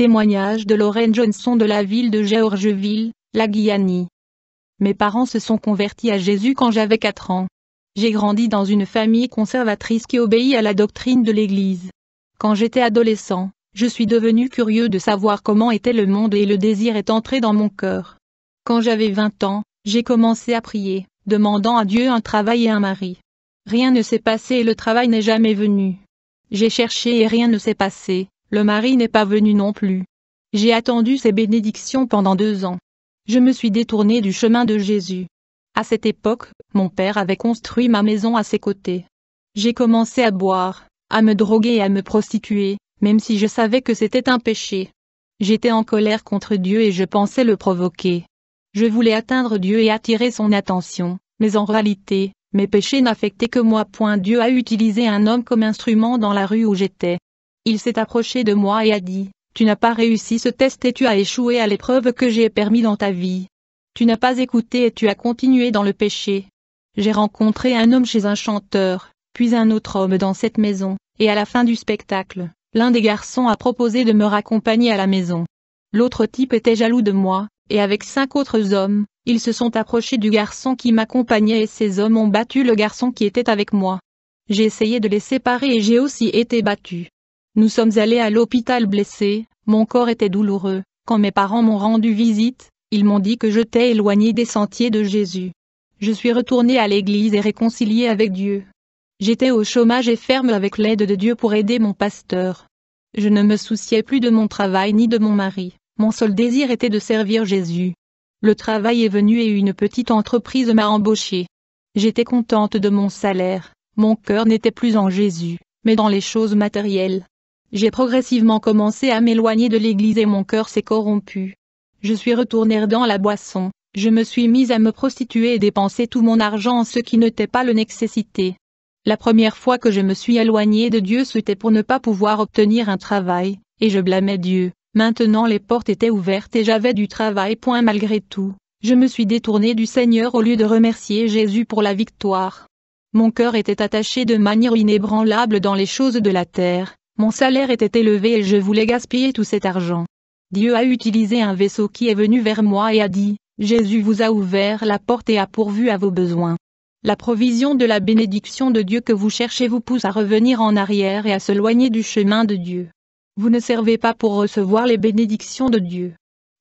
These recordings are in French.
Témoignage de Lorraine Johnson de la ville de Georgeville, la Guyanie. Mes parents se sont convertis à Jésus quand j'avais 4 ans. J'ai grandi dans une famille conservatrice qui obéit à la doctrine de l'Église. Quand j'étais adolescent, je suis devenu curieux de savoir comment était le monde et le désir est entré dans mon cœur. Quand j'avais 20 ans, j'ai commencé à prier, demandant à Dieu un travail et un mari. Rien ne s'est passé et le travail n'est jamais venu. J'ai cherché et rien ne s'est passé, le mari n'est pas venu non plus. J'ai attendu ses bénédictions pendant deux ans. Je me suis détourné du chemin de Jésus. À cette époque, mon père avait construit ma maison à ses côtés. J'ai commencé à boire, à me droguer et à me prostituer, même si je savais que c'était un péché. J'étais en colère contre Dieu et je pensais le provoquer. Je voulais atteindre Dieu et attirer son attention, mais en réalité, mes péchés n'affectaient que moi. Point Dieu a utilisé un homme comme instrument dans la rue où j'étais. Il s'est approché de moi et a dit, Tu n'as pas réussi ce test et tu as échoué à l'épreuve que j'ai permis dans ta vie. Tu n'as pas écouté et tu as continué dans le péché. J'ai rencontré un homme chez un chanteur, puis un autre homme dans cette maison, et à la fin du spectacle, l'un des garçons a proposé de me raccompagner à la maison. L'autre type était jaloux de moi, et avec cinq autres hommes, ils se sont approchés du garçon qui m'accompagnait et ces hommes ont battu le garçon qui était avec moi. J'ai essayé de les séparer et j'ai aussi été battu. Nous sommes allés à l'hôpital blessé, mon corps était douloureux. Quand mes parents m'ont rendu visite, ils m'ont dit que je t'ai éloigné des sentiers de Jésus. Je suis retourné à l'église et réconcilié avec Dieu. J'étais au chômage et ferme avec l'aide de Dieu pour aider mon pasteur. Je ne me souciais plus de mon travail ni de mon mari. Mon seul désir était de servir Jésus. Le travail est venu et une petite entreprise m'a embauché. J'étais contente de mon salaire. Mon cœur n'était plus en Jésus, mais dans les choses matérielles. J'ai progressivement commencé à m'éloigner de l'église et mon cœur s'est corrompu. Je suis retourné dans la boisson, je me suis mise à me prostituer et dépenser tout mon argent en ce qui n'était pas le nécessité. La première fois que je me suis éloigné de Dieu c'était pour ne pas pouvoir obtenir un travail, et je blâmais Dieu. Maintenant les portes étaient ouvertes et j'avais du travail. Point malgré tout, je me suis détourné du Seigneur au lieu de remercier Jésus pour la victoire. Mon cœur était attaché de manière inébranlable dans les choses de la terre, mon salaire était élevé et je voulais gaspiller tout cet argent. Dieu a utilisé un vaisseau qui est venu vers moi et a dit, Jésus vous a ouvert la porte et a pourvu à vos besoins. La provision de la bénédiction de Dieu que vous cherchez vous pousse à revenir en arrière et à se loigner du chemin de Dieu. Vous ne servez pas pour recevoir les bénédictions de Dieu.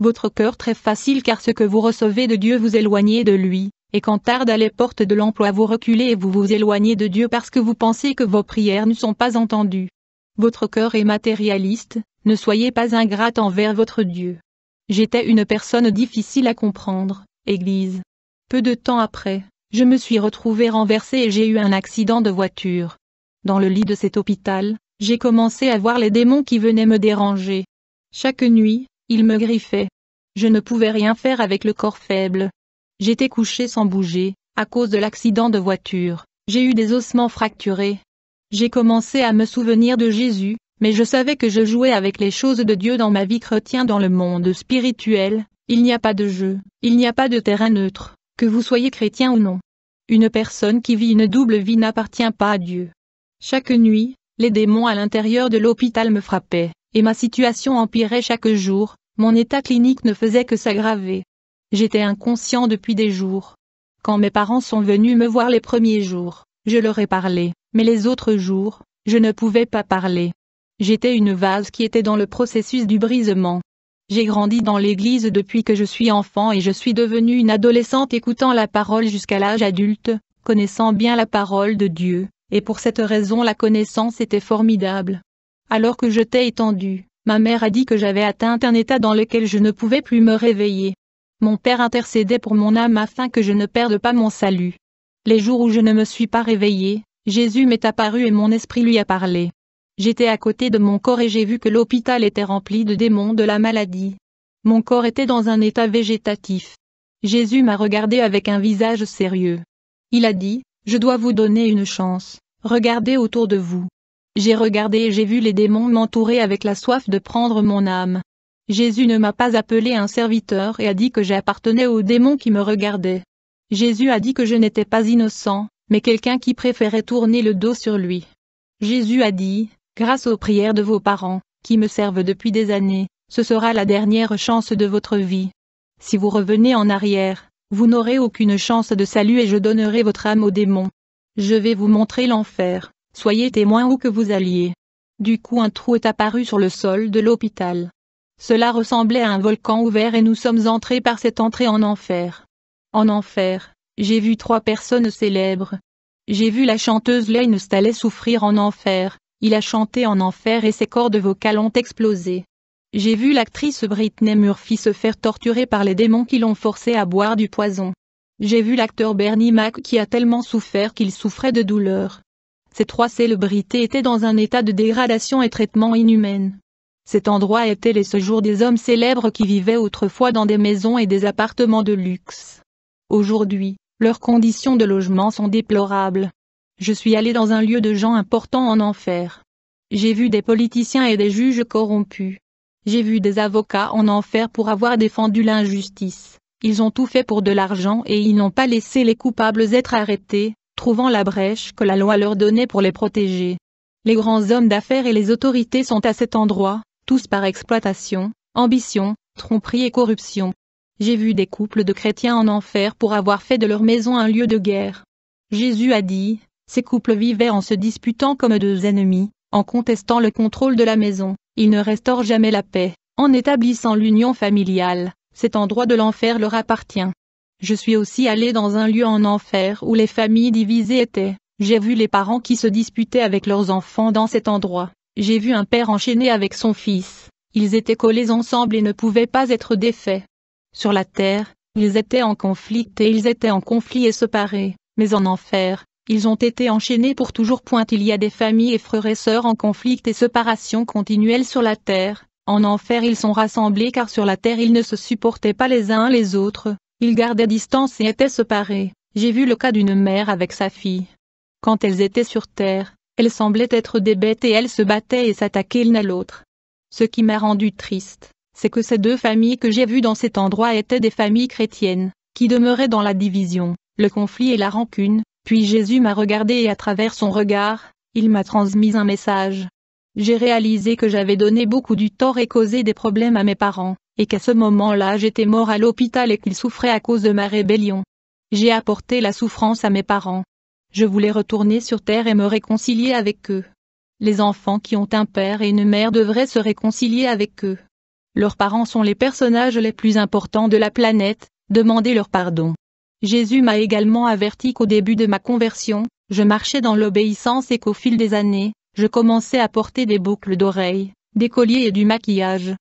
Votre cœur très facile car ce que vous recevez de Dieu vous éloignez de lui, et quand tarde à les portes de l'emploi vous reculez et vous vous éloignez de Dieu parce que vous pensez que vos prières ne sont pas entendues. Votre cœur est matérialiste, ne soyez pas ingrate envers votre Dieu. J'étais une personne difficile à comprendre, Église. Peu de temps après, je me suis retrouvée renversée et j'ai eu un accident de voiture. Dans le lit de cet hôpital, j'ai commencé à voir les démons qui venaient me déranger. Chaque nuit, ils me griffaient. Je ne pouvais rien faire avec le corps faible. J'étais couchée sans bouger, à cause de l'accident de voiture. J'ai eu des ossements fracturés, j'ai commencé à me souvenir de Jésus, mais je savais que je jouais avec les choses de Dieu dans ma vie chrétienne dans le monde spirituel, il n'y a pas de jeu, il n'y a pas de terrain neutre, que vous soyez chrétien ou non. Une personne qui vit une double vie n'appartient pas à Dieu. Chaque nuit, les démons à l'intérieur de l'hôpital me frappaient, et ma situation empirait chaque jour, mon état clinique ne faisait que s'aggraver. J'étais inconscient depuis des jours. Quand mes parents sont venus me voir les premiers jours, je leur ai parlé, mais les autres jours, je ne pouvais pas parler. J'étais une vase qui était dans le processus du brisement. J'ai grandi dans l'église depuis que je suis enfant et je suis devenue une adolescente écoutant la parole jusqu'à l'âge adulte, connaissant bien la parole de Dieu, et pour cette raison la connaissance était formidable. Alors que je t'ai étendue, ma mère a dit que j'avais atteint un état dans lequel je ne pouvais plus me réveiller. Mon père intercédait pour mon âme afin que je ne perde pas mon salut. Les jours où je ne me suis pas réveillée, Jésus m'est apparu et mon esprit lui a parlé. J'étais à côté de mon corps et j'ai vu que l'hôpital était rempli de démons de la maladie. Mon corps était dans un état végétatif. Jésus m'a regardé avec un visage sérieux. Il a dit, je dois vous donner une chance, regardez autour de vous. J'ai regardé et j'ai vu les démons m'entourer avec la soif de prendre mon âme. Jésus ne m'a pas appelé un serviteur et a dit que j'appartenais aux démons qui me regardaient. Jésus a dit que je n'étais pas innocent, mais quelqu'un qui préférait tourner le dos sur lui. Jésus a dit, grâce aux prières de vos parents, qui me servent depuis des années, ce sera la dernière chance de votre vie. Si vous revenez en arrière, vous n'aurez aucune chance de salut et je donnerai votre âme au démon. Je vais vous montrer l'enfer, soyez témoin où que vous alliez. Du coup un trou est apparu sur le sol de l'hôpital. Cela ressemblait à un volcan ouvert et nous sommes entrés par cette entrée en enfer. En enfer, j'ai vu trois personnes célèbres. J'ai vu la chanteuse Lane Staley souffrir en enfer, il a chanté en enfer et ses cordes vocales ont explosé. J'ai vu l'actrice Britney Murphy se faire torturer par les démons qui l'ont forcé à boire du poison. J'ai vu l'acteur Bernie Mac qui a tellement souffert qu'il souffrait de douleur. Ces trois célébrités étaient dans un état de dégradation et traitement inhumaine. Cet endroit était les séjours des hommes célèbres qui vivaient autrefois dans des maisons et des appartements de luxe. Aujourd'hui, leurs conditions de logement sont déplorables. Je suis allé dans un lieu de gens importants en enfer. J'ai vu des politiciens et des juges corrompus. J'ai vu des avocats en enfer pour avoir défendu l'injustice. Ils ont tout fait pour de l'argent et ils n'ont pas laissé les coupables être arrêtés, trouvant la brèche que la loi leur donnait pour les protéger. Les grands hommes d'affaires et les autorités sont à cet endroit, tous par exploitation, ambition, tromperie et corruption. J'ai vu des couples de chrétiens en enfer pour avoir fait de leur maison un lieu de guerre. Jésus a dit, ces couples vivaient en se disputant comme deux ennemis, en contestant le contrôle de la maison, ils ne restaurent jamais la paix, en établissant l'union familiale, cet endroit de l'enfer leur appartient. Je suis aussi allé dans un lieu en enfer où les familles divisées étaient, j'ai vu les parents qui se disputaient avec leurs enfants dans cet endroit, j'ai vu un père enchaîné avec son fils, ils étaient collés ensemble et ne pouvaient pas être défaits. Sur la terre, ils étaient en conflit et ils étaient en conflit et séparés, mais en enfer, ils ont été enchaînés pour toujours. Point. Il y a des familles et frères et sœurs en conflit et séparation continuelle sur la terre, en enfer ils sont rassemblés car sur la terre ils ne se supportaient pas les uns les autres, ils gardaient distance et étaient séparés. J'ai vu le cas d'une mère avec sa fille. Quand elles étaient sur terre, elles semblaient être des bêtes et elles se battaient et s'attaquaient l'une à l'autre. Ce qui m'a rendu triste c'est que ces deux familles que j'ai vues dans cet endroit étaient des familles chrétiennes, qui demeuraient dans la division, le conflit et la rancune, puis Jésus m'a regardé et à travers son regard, il m'a transmis un message. J'ai réalisé que j'avais donné beaucoup du tort et causé des problèmes à mes parents, et qu'à ce moment-là j'étais mort à l'hôpital et qu'ils souffraient à cause de ma rébellion. J'ai apporté la souffrance à mes parents. Je voulais retourner sur terre et me réconcilier avec eux. Les enfants qui ont un père et une mère devraient se réconcilier avec eux. Leurs parents sont les personnages les plus importants de la planète, demandez leur pardon. Jésus m'a également averti qu'au début de ma conversion, je marchais dans l'obéissance et qu'au fil des années, je commençais à porter des boucles d'oreilles, des colliers et du maquillage.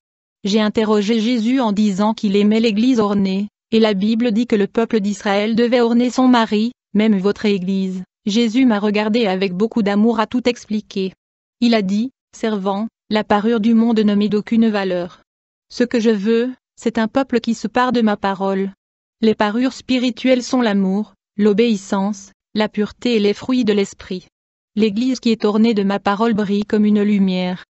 J'ai interrogé Jésus en disant qu'il aimait l'église ornée, et la Bible dit que le peuple d'Israël devait orner son mari, même votre église. Jésus m'a regardé avec beaucoup d'amour à tout expliquer. Il a dit, servant, la parure du monde ne met d'aucune valeur. Ce que je veux, c'est un peuple qui se pare de ma parole. Les parures spirituelles sont l'amour, l'obéissance, la pureté et les fruits de l'esprit. L'église qui est ornée de ma parole brille comme une lumière.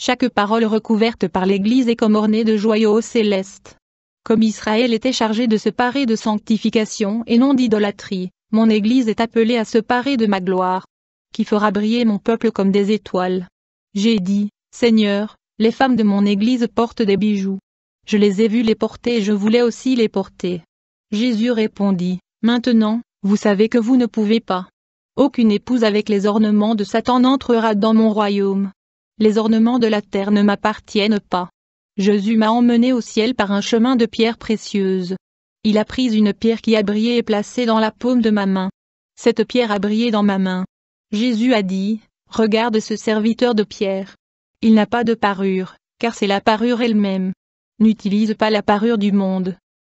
Chaque parole recouverte par l'église est comme ornée de joyaux célestes. Comme Israël était chargé de se parer de sanctification et non d'idolâtrie, mon église est appelée à se parer de ma gloire, qui fera briller mon peuple comme des étoiles. J'ai dit, Seigneur, les femmes de mon église portent des bijoux. Je les ai vues les porter et je voulais aussi les porter. Jésus répondit, Maintenant, vous savez que vous ne pouvez pas. Aucune épouse avec les ornements de Satan n'entrera dans mon royaume. Les ornements de la terre ne m'appartiennent pas. Jésus m'a emmené au ciel par un chemin de pierres précieuses. Il a pris une pierre qui a brillé et placée dans la paume de ma main. Cette pierre a brillé dans ma main. Jésus a dit, Regarde ce serviteur de pierre. Il n'a pas de parure, car c'est la parure elle-même. N'utilise pas la parure du monde.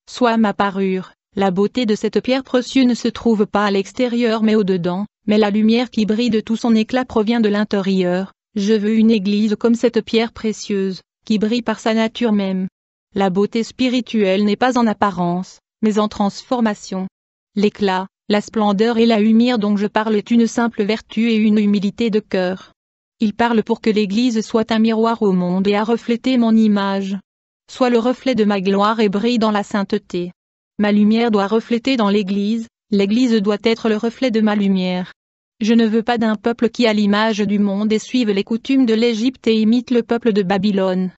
Sois ma parure. La beauté de cette pierre précieuse ne se trouve pas à l'extérieur mais au-dedans, mais la lumière qui brille de tout son éclat provient de l'intérieur. Je veux une église comme cette pierre précieuse, qui brille par sa nature même. La beauté spirituelle n'est pas en apparence, mais en transformation. L'éclat, la splendeur et la lumière dont je parle est une simple vertu et une humilité de cœur. Il parle pour que l'Église soit un miroir au monde et à refléter mon image. Soit le reflet de ma gloire et brille dans la sainteté. Ma lumière doit refléter dans l'Église, l'Église doit être le reflet de ma lumière. Je ne veux pas d'un peuple qui a l'image du monde et suive les coutumes de l'Égypte et imite le peuple de Babylone.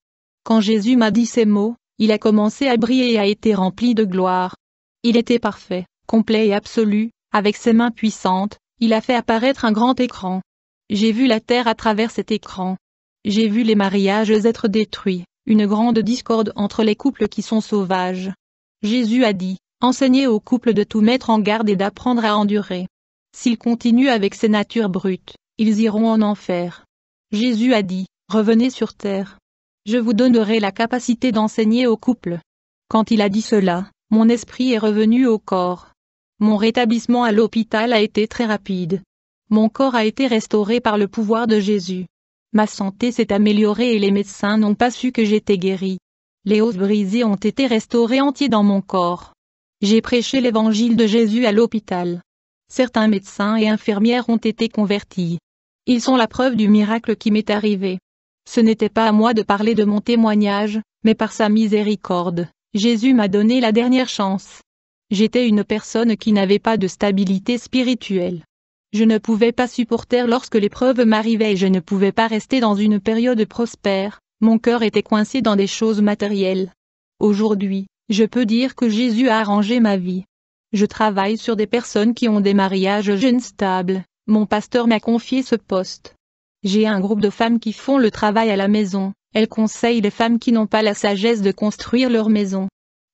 Quand Jésus m'a dit ces mots, il a commencé à briller et a été rempli de gloire. Il était parfait, complet et absolu, avec ses mains puissantes, il a fait apparaître un grand écran. J'ai vu la terre à travers cet écran. J'ai vu les mariages être détruits, une grande discorde entre les couples qui sont sauvages. Jésus a dit, enseignez aux couples de tout mettre en garde et d'apprendre à endurer. S'ils continuent avec ces natures brutes, ils iront en enfer. Jésus a dit, revenez sur terre. Je vous donnerai la capacité d'enseigner aux couples. Quand il a dit cela, mon esprit est revenu au corps. Mon rétablissement à l'hôpital a été très rapide, mon corps a été restauré par le pouvoir de Jésus. Ma santé s'est améliorée et les médecins n'ont pas su que j'étais guéri. Les os brisés ont été restaurés entiers dans mon corps. J'ai prêché l'évangile de Jésus à l'hôpital. Certains médecins et infirmières ont été convertis. Ils sont la preuve du miracle qui m'est arrivé. Ce n'était pas à moi de parler de mon témoignage, mais par sa miséricorde, Jésus m'a donné la dernière chance. J'étais une personne qui n'avait pas de stabilité spirituelle. Je ne pouvais pas supporter lorsque l'épreuve m'arrivait et je ne pouvais pas rester dans une période prospère, mon cœur était coincé dans des choses matérielles. Aujourd'hui, je peux dire que Jésus a arrangé ma vie. Je travaille sur des personnes qui ont des mariages jeunes stables, mon pasteur m'a confié ce poste. J'ai un groupe de femmes qui font le travail à la maison, elles conseillent les femmes qui n'ont pas la sagesse de construire leur maison.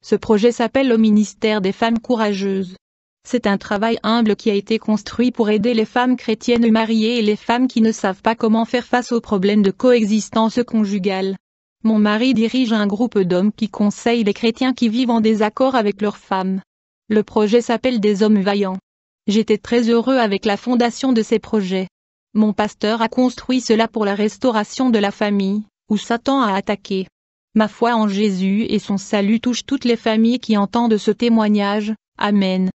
Ce projet s'appelle le ministère des femmes courageuses. C'est un travail humble qui a été construit pour aider les femmes chrétiennes mariées et les femmes qui ne savent pas comment faire face aux problèmes de coexistence conjugale. Mon mari dirige un groupe d'hommes qui conseillent les chrétiens qui vivent en désaccord avec leurs femmes. Le projet s'appelle Des hommes vaillants. J'étais très heureux avec la fondation de ces projets. Mon pasteur a construit cela pour la restauration de la famille, où Satan a attaqué. Ma foi en Jésus et son salut touche toutes les familles qui entendent ce témoignage. Amen.